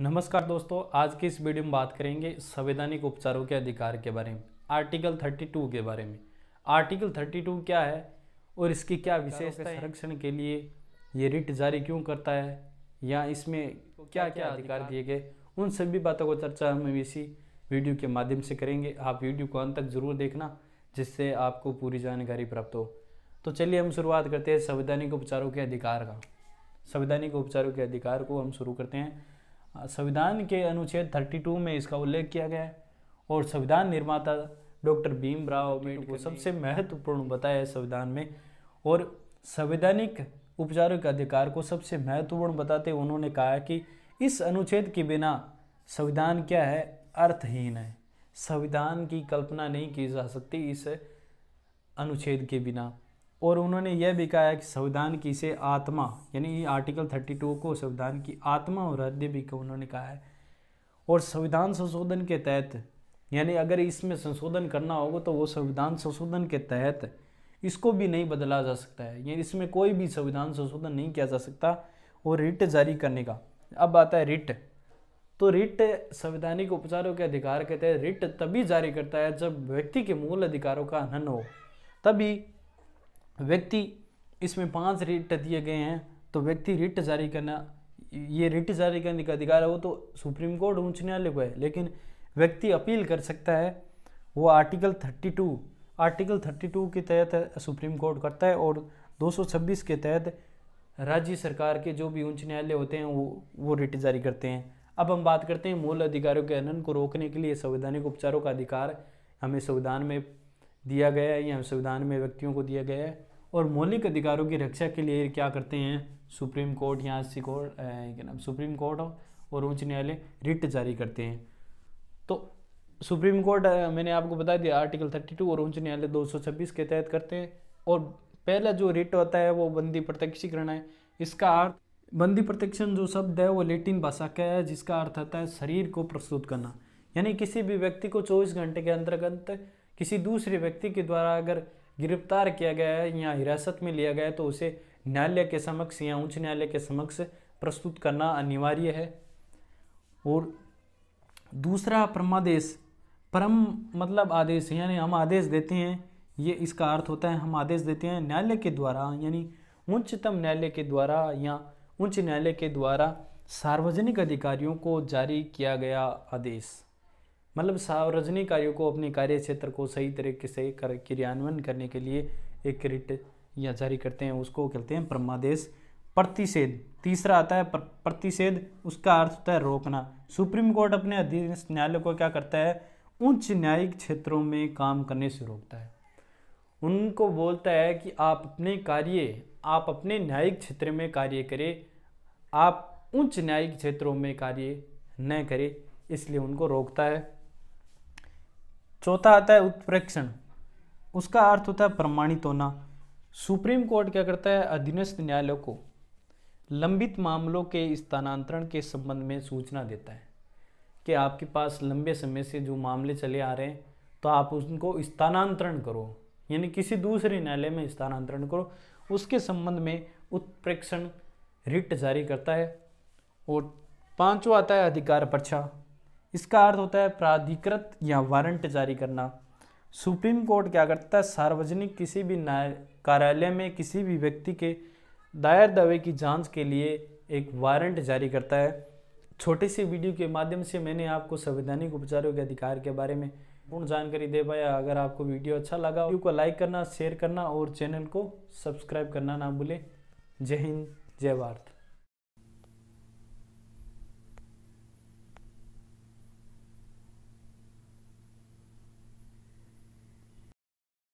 नमस्कार दोस्तों आज की इस वीडियो में बात करेंगे संवैधानिक उपचारों के अधिकार के बारे में आर्टिकल 32 के बारे में आर्टिकल 32 क्या है और इसकी क्या विशेषता संरक्षण के लिए ये रिट जारी क्यों करता है या इसमें तो क्या क्या अधिकार दिए गए उन सभी बातों को चर्चा हम इसी वीडियो के माध्यम से करेंगे आप वीडियो को अंत तक जरूर देखना जिससे आपको पूरी जानकारी प्राप्त हो तो चलिए हम शुरुआत करते हैं संवैधानिक उपचारों के अधिकार का संवैधानिक उपचारों के अधिकार को हम शुरू करते हैं संविधान के अनुच्छेद 32 में इसका उल्लेख किया गया है और संविधान निर्माता डॉक्टर भीमराव अम्बेडकर को सबसे महत्वपूर्ण बताया है संविधान में और संवैधानिक के अधिकार को सबसे महत्वपूर्ण बताते उन्होंने कहा कि इस अनुच्छेद के बिना संविधान क्या है अर्थहीन है संविधान की कल्पना नहीं की जा सकती इस अनुच्छेद के बिना और उन्होंने यह भी कहा है कि संविधान की से आत्मा यानी आर्टिकल 32 को संविधान की आत्मा और हृदय भी को उन्होंने कहा है और संविधान संशोधन के तहत यानी अगर इसमें संशोधन करना होगा तो वो संविधान संशोधन के तहत इसको भी नहीं बदला जा सकता है यानी इसमें कोई भी संविधान संशोधन नहीं किया जा सकता और रिट जारी करने का अब आता है रिट तो रिट संवैधानिक उपचारों के अधिकार के तहत रिट तभी जारी करता है जब व्यक्ति के मूल अधिकारों का हनन हो तभी व्यक्ति इसमें पांच रिट दिए गए हैं तो व्यक्ति रिट जारी करना ये रिट जारी करने का अधिकार है वो तो सुप्रीम कोर्ट उच्च न्यायालय को है लेकिन व्यक्ति अपील कर सकता है वो आर्टिकल 32 आर्टिकल 32 के तहत सुप्रीम कोर्ट करता है और 226 के तहत राज्य सरकार के जो भी उच्च न्यायालय होते हैं वो वो रिट जारी करते हैं अब हम बात करते हैं मूल अधिकारों के हनन को रोकने के लिए संवैधानिक उपचारों का अधिकार हमें संविधान में दिया गया है या संविधान में व्यक्तियों को दिया गया है और मौलिक अधिकारों की रक्षा के लिए क्या करते हैं सुप्रीम कोर्ट या कोर्ट क्या नाम सुप्रीम कोर्ट और उच्च न्यायालय रिट जारी करते हैं तो सुप्रीम कोर्ट मैंने आपको बता दिया आर्टिकल 32 और उच्च न्यायालय 226 के तहत करते हैं और पहला जो रिट होता है वो बंदी प्रत्यक्षीकरण है इसका अर्थ बंदी प्रत्यक्षण जो शब्द है वो लेटिन भाषा का है जिसका अर्थ होता है शरीर को प्रस्तुत करना यानी किसी भी व्यक्ति को चौबीस घंटे के अंतर्गत किसी दूसरे व्यक्ति के द्वारा अगर गिरफ्तार किया गया है या हिरासत में लिया गया है तो उसे न्यायालय के समक्ष या उच्च न्यायालय के समक्ष प्रस्तुत करना अनिवार्य है और दूसरा परमादेश परम मतलब आदेश यानी हम आदेश देते हैं ये इसका अर्थ होता है हम आदेश देते हैं न्यायालय के द्वारा यानी उच्चतम न्यायालय के द्वारा या उच्च न्यायालय के द्वारा सार्वजनिक अधिकारियों को जारी किया गया आदेश मतलब सार्वजनिक कार्यों को अपने कार्य क्षेत्र को सही तरीके से कर क्रियान्वयन करने के लिए एक रिट या जारी करते हैं उसको कहते हैं परमादेश प्रतिषेध तीसरा आता है प्रतिषेध उसका अर्थ होता है रोकना सुप्रीम कोर्ट अपने अधीन न्यायालय को क्या करता है उच्च न्यायिक क्षेत्रों में काम करने से रोकता है उनको बोलता है कि आप अपने कार्य आप अपने न्यायिक क्षेत्र में कार्य करें आप उच्च न्यायिक क्षेत्रों में कार्य न करें इसलिए उनको रोकता है चौथा आता है उत्प्रेक्षण उसका अर्थ होता है प्रमाणित होना सुप्रीम कोर्ट क्या करता है अधीनस्थ न्यायालय को लंबित मामलों के स्थानांतरण के संबंध में सूचना देता है कि आपके पास लंबे समय से जो मामले चले आ रहे हैं तो आप उनको स्थानांतरण करो यानी किसी दूसरे न्यायालय में स्थानांतरण करो उसके संबंध में उत्प्रेक्षण रिट जारी करता है और पांचवा आता है अधिकार पर्चा इसका अर्थ होता है प्राधिकृत या वारंट जारी करना सुप्रीम कोर्ट क्या करता है सार्वजनिक किसी भी न्याय कार्यालय में किसी भी व्यक्ति के दायर दावे की जांच के लिए एक वारंट जारी करता है छोटे से वीडियो के माध्यम से मैंने आपको संवैधानिक उपचारों के अधिकार के बारे में पूर्ण जानकारी दे पाया अगर आपको वीडियो अच्छा लगा वीडियो को लाइक करना शेयर करना और चैनल को सब्सक्राइब करना ना भूलें जय हिंद जय भारत